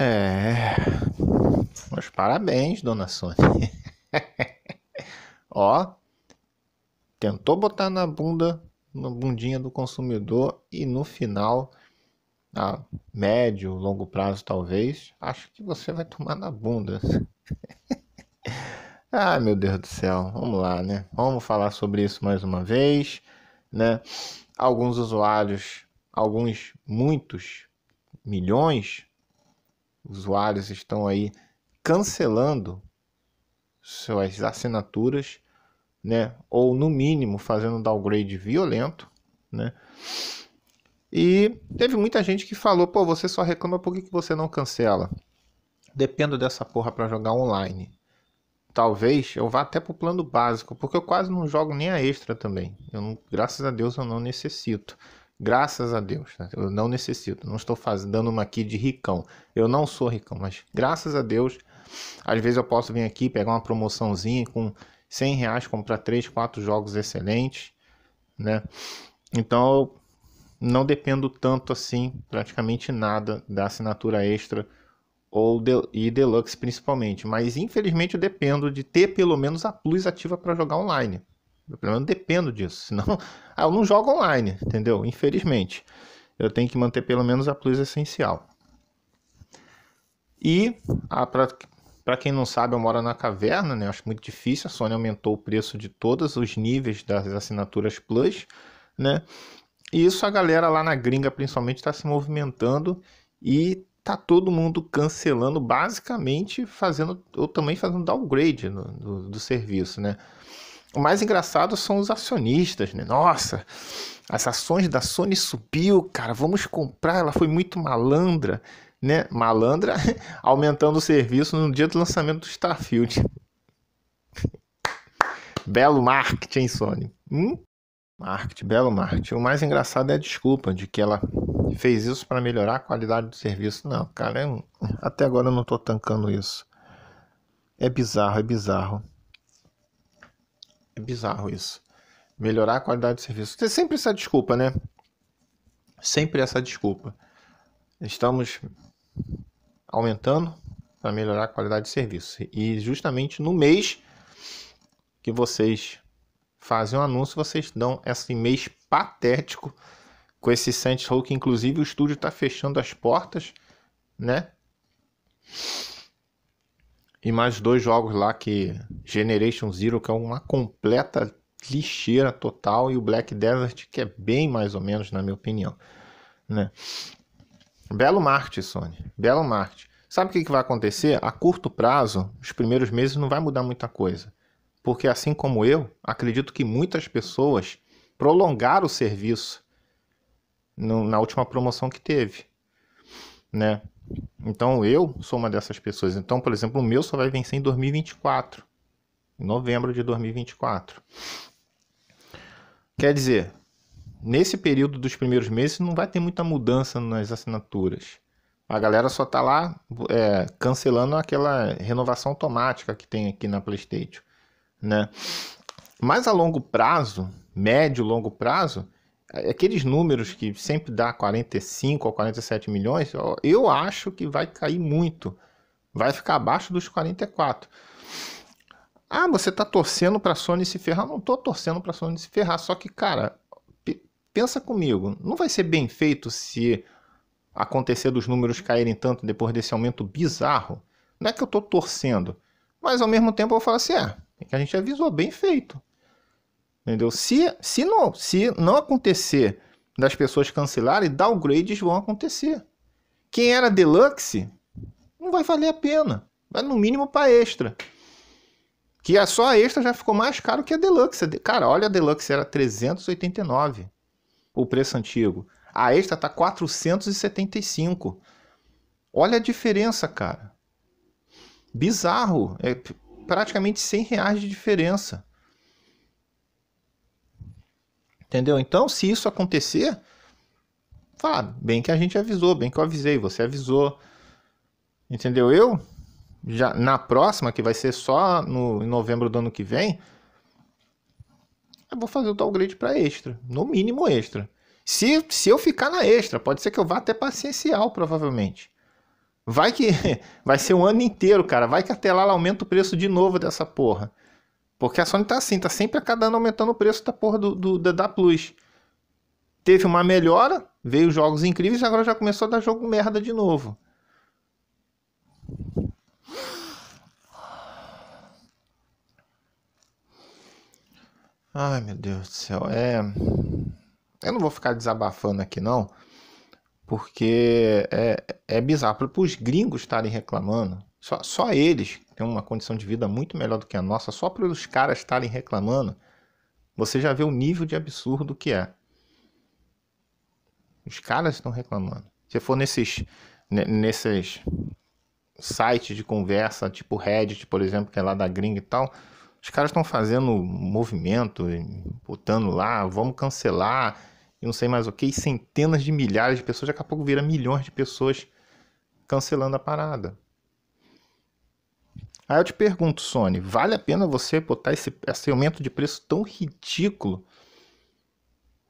É. Meus parabéns, dona Sônia. Ó, tentou botar na bunda, na bundinha do consumidor e no final, a médio, longo prazo talvez, acho que você vai tomar na bunda. ah, meu Deus do céu, vamos lá, né? Vamos falar sobre isso mais uma vez, né? Alguns usuários, alguns, muitos, milhões usuários estão aí cancelando suas assinaturas, né? Ou no mínimo fazendo um downgrade violento, né? E teve muita gente que falou: pô, você só reclama, por que, que você não cancela? Dependo dessa porra para jogar online. Talvez eu vá até pro plano básico, porque eu quase não jogo nem a extra também. Eu não, graças a Deus eu não necessito. Graças a Deus, né? eu não necessito, não estou fazendo, dando uma aqui de ricão. Eu não sou ricão, mas graças a Deus, às vezes eu posso vir aqui pegar uma promoçãozinha com 100 reais, comprar 3, 4 jogos excelentes, né? Então eu não dependo tanto assim, praticamente nada da assinatura extra ou de, e deluxe principalmente. Mas infelizmente eu dependo de ter pelo menos a Plus ativa para jogar online. Eu, pelo menos dependo disso. Senão, ah, eu não jogo online, entendeu? Infelizmente. Eu tenho que manter pelo menos a plus essencial. E, ah, para quem não sabe, eu moro na caverna, né? Eu acho muito difícil. A Sony aumentou o preço de todos os níveis das assinaturas plus, né? E isso a galera lá na gringa principalmente está se movimentando e tá todo mundo cancelando, basicamente fazendo ou também fazendo downgrade no, do, do serviço, né? O mais engraçado são os acionistas, né? Nossa, as ações da Sony subiu, cara, vamos comprar, ela foi muito malandra, né? Malandra aumentando o serviço no dia do lançamento do Starfield. belo marketing, Sony. Hum? Marketing, belo marketing. O mais engraçado é a desculpa de que ela fez isso para melhorar a qualidade do serviço. Não, cara, eu, até agora eu não tô tancando isso. É bizarro, é bizarro. É bizarro isso. Melhorar a qualidade do serviço. Tem sempre essa desculpa, né? Sempre essa desculpa. Estamos aumentando para melhorar a qualidade de serviço. E justamente no mês que vocês fazem o um anúncio, vocês dão esse mês patético com esse Saints Row, que inclusive o estúdio está fechando as portas, né? e mais dois jogos lá que Generation Zero, que é uma completa lixeira total, e o Black Desert, que é bem mais ou menos, na minha opinião. Né? Belo marketing, Sony. Belo marketing. Sabe o que, que vai acontecer? A curto prazo, os primeiros meses não vai mudar muita coisa. Porque assim como eu, acredito que muitas pessoas prolongaram o serviço no, na última promoção que teve. Né? Então eu sou uma dessas pessoas. Então, por exemplo, o meu só vai vencer em 2024, em novembro de 2024. Quer dizer, nesse período dos primeiros meses não vai ter muita mudança nas assinaturas. A galera só tá lá é, cancelando aquela renovação automática que tem aqui na PlayStation, né? Mas a longo prazo, médio longo prazo, aqueles números que sempre dá 45 ou 47 milhões, eu acho que vai cair muito. Vai ficar abaixo dos 44. Ah, você tá torcendo para a Sony se ferrar? Não tô torcendo para a Sony se ferrar, só que, cara, pensa comigo, não vai ser bem feito se acontecer dos números caírem tanto depois desse aumento bizarro? Não é que eu tô torcendo, mas ao mesmo tempo eu vou falar assim, é, é que a gente avisou, bem feito. Entendeu? Se, se, não, se não acontecer das pessoas cancelarem, downgrades vão acontecer. Quem era deluxe não vai valer a pena. Vai no mínimo para extra. Que a é só a extra já ficou mais caro que a deluxe. Cara, olha a deluxe era 389 o preço antigo. A extra tá 475. Olha a diferença, cara. Bizarro, é praticamente 100 reais de diferença. Entendeu? Então, se isso acontecer, fala, bem que a gente avisou, bem que eu avisei, você avisou. Entendeu? Eu, já na próxima, que vai ser só no, em novembro do ano que vem, eu vou fazer o downgrade para extra, no mínimo extra. Se, se eu ficar na extra, pode ser que eu vá até paciencial, provavelmente. Vai que vai ser um ano inteiro, cara. Vai que até lá aumenta o preço de novo dessa porra. Porque a Sony tá assim, tá sempre a cada ano aumentando o preço da porra do, do, da, da Plus. Teve uma melhora, veio jogos incríveis, agora já começou a dar jogo merda de novo. Ai, meu Deus do céu. É. Eu não vou ficar desabafando aqui, não. Porque é, é bizarro. Para os gringos estarem reclamando, só, só eles tem uma condição de vida muito melhor do que a nossa, só para os caras estarem reclamando, você já vê o nível de absurdo que é. Os caras estão reclamando. Se for nesses, nesses sites de conversa, tipo Reddit, por exemplo, que é lá da gringa e tal, os caras estão fazendo movimento, botando lá, vamos cancelar, e não sei mais o que, e centenas de milhares de pessoas, daqui a pouco vira milhões de pessoas cancelando a parada. Aí eu te pergunto, Sony, vale a pena você botar esse, esse aumento de preço tão ridículo,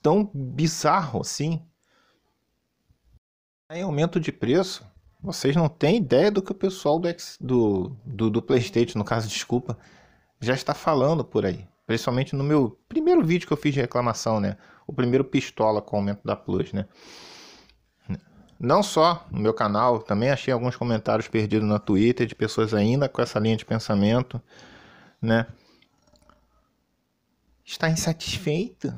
tão bizarro assim? Tá em aumento de preço, vocês não têm ideia do que o pessoal do, do, do, do PlayStation, no caso, desculpa, já está falando por aí. Principalmente no meu primeiro vídeo que eu fiz de reclamação, né? O primeiro pistola com o aumento da Plus, né? não só no meu canal, também achei alguns comentários perdidos na Twitter de pessoas ainda com essa linha de pensamento, né? Está insatisfeito?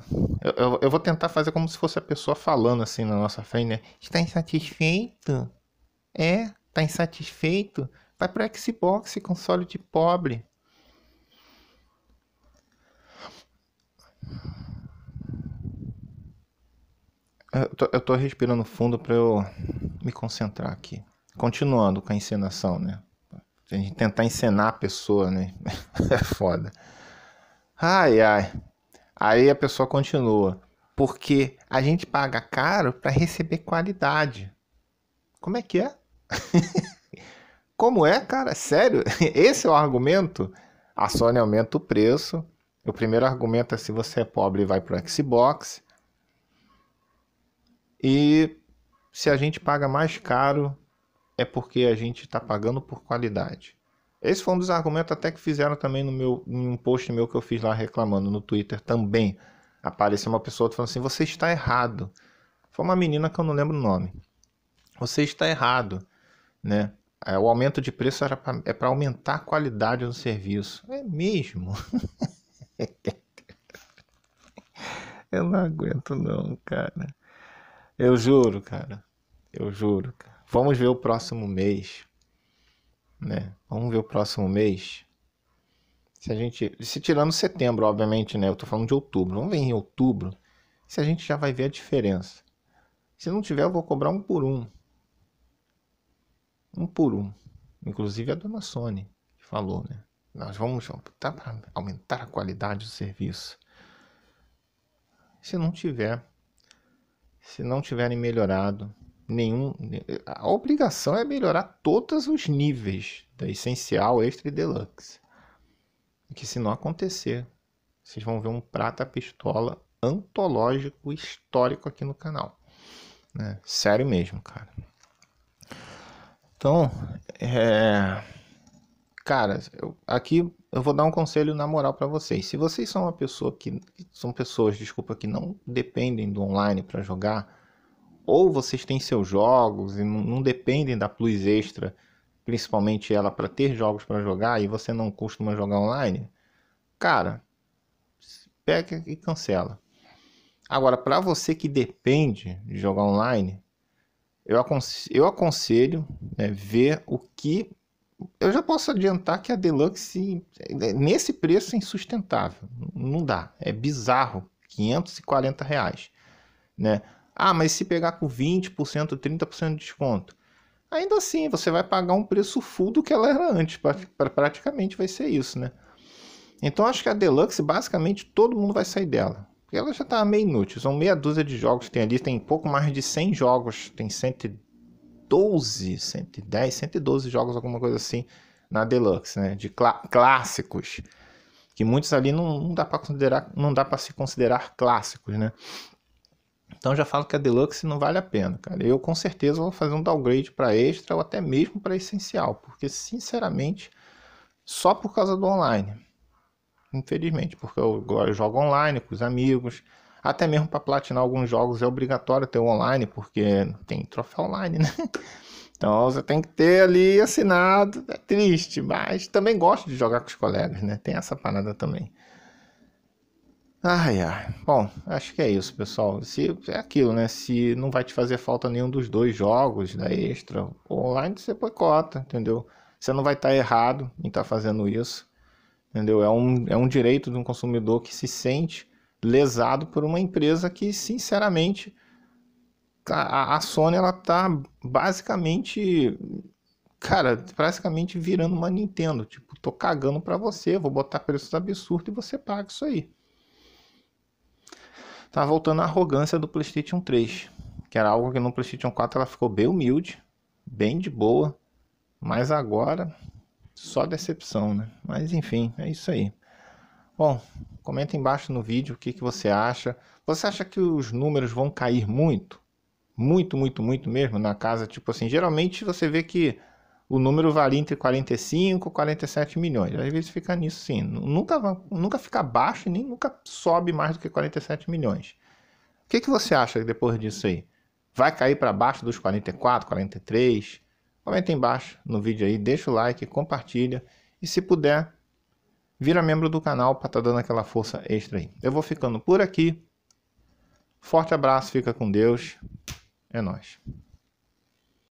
Eu, eu, eu vou tentar fazer como se fosse a pessoa falando assim na nossa frente, né? Está insatisfeito? É, está insatisfeito? Vai pro Xbox, console de pobre. É, eu tô, eu tô respirando fundo para eu me concentrar aqui. Continuando com a encenação, né? A gente tentar encenar a pessoa, né? é foda. Ai, ai. Aí a pessoa continua. Porque a gente paga caro para receber qualidade. Como é que é? Como é, cara? Sério? Esse é o argumento? A Sony aumenta o preço. O primeiro argumento é se você é pobre e vai pro Xbox. E se a gente paga mais caro, é porque a gente está pagando por qualidade. Esse foi um dos argumentos até que fizeram também no meu em um post meu que eu fiz lá reclamando no Twitter também. Apareceu uma pessoa falando assim: "Você está errado". Foi uma menina que eu não lembro o nome. Você está errado, né? É, o aumento de preço era pra, é para aumentar a qualidade do serviço. É mesmo. eu não aguento não, cara. Eu juro, cara. Eu juro. Vamos ver o próximo mês. Né? Vamos ver o próximo mês. Se a gente. Se tirando setembro, obviamente, né? Eu tô falando de outubro. Vamos ver em outubro. Se a gente já vai ver a diferença. Se não tiver, eu vou cobrar um por um. Um por um. Inclusive a dona Sony que falou, né? Nós vamos tá para aumentar a qualidade do serviço. Se não tiver, se não tiverem melhorado nenhum, a obrigação é melhorar todos os níveis da essencial, extra e deluxe. Que se não acontecer, vocês vão ver um prata pistola antológico histórico aqui no canal. Né? Sério mesmo, cara. Então, é cara, eu, aqui eu vou dar um conselho na moral para vocês. Se vocês são uma pessoa que são pessoas, desculpa, que não dependem do online para jogar, ou vocês têm seus jogos e não, não dependem da Plus Extra, principalmente ela para ter jogos para jogar e você não costuma jogar online, cara, pega e cancela. Agora, para você que depende de jogar online, eu aconselho, eu aconselho né, ver o que eu já posso adiantar que a Deluxe, né, nesse preço, é insustentável. Não dá. É bizarro. 540 reais. Né? Ah, mas se pegar com 20%, 30% de desconto. Ainda assim, você vai pagar um preço full do que ela era antes. Pra, pra, praticamente vai ser isso, né? Então acho que a Deluxe, basicamente, todo mundo vai sair dela. Porque ela já tá meio inútil. São meia dúzia de jogos que tem ali. Tem pouco mais de 100 jogos. Tem 110 112, 110, 112 jogos, alguma coisa assim, na Deluxe, né? De clássicos. Que muitos ali não, não dá para considerar, não dá para se considerar clássicos, né? Então já falo que a Deluxe não vale a pena, cara. Eu com certeza vou fazer um downgrade para extra ou até mesmo para essencial, porque sinceramente, só por causa do online. Infelizmente, porque eu, eu jogo online com os amigos, até mesmo para platinar alguns jogos é obrigatório ter o online, porque tem troféu online, né? Então você tem que ter ali assinado, é triste, mas também gosto de jogar com os colegas, né? Tem essa parada também. Ai, ai. Bom, acho que é isso, pessoal. Se é aquilo, né? Se não vai te fazer falta nenhum dos dois jogos da né, extra online, você boicota, entendeu? Você não vai estar tá errado em estar tá fazendo isso, entendeu? É um, é um direito de um consumidor que se sente lesado por uma empresa que, sinceramente, tá, a, a Sony ela tá basicamente, cara, praticamente virando uma Nintendo, tipo, tô cagando para você, vou botar preços absurdos e você paga isso aí. Tá voltando a arrogância do PlayStation 3, que era algo que no PlayStation 4 ela ficou bem humilde, bem de boa, mas agora só decepção, né? Mas enfim, é isso aí. Bom, comenta embaixo no vídeo o que, que você acha. Você acha que os números vão cair muito? Muito, muito, muito mesmo na casa? Tipo assim, geralmente você vê que o número varia entre 45 e 47 milhões. Às vezes fica nisso sim. Nunca, nunca fica baixo e nem nunca sobe mais do que 47 milhões. O que, que você acha depois disso aí? Vai cair para baixo dos 44, 43? Comenta embaixo no vídeo aí, deixa o like, compartilha e se puder vira membro do canal para estar tá dando aquela força extra aí. Eu vou ficando por aqui. Forte abraço, fica com Deus. É nós.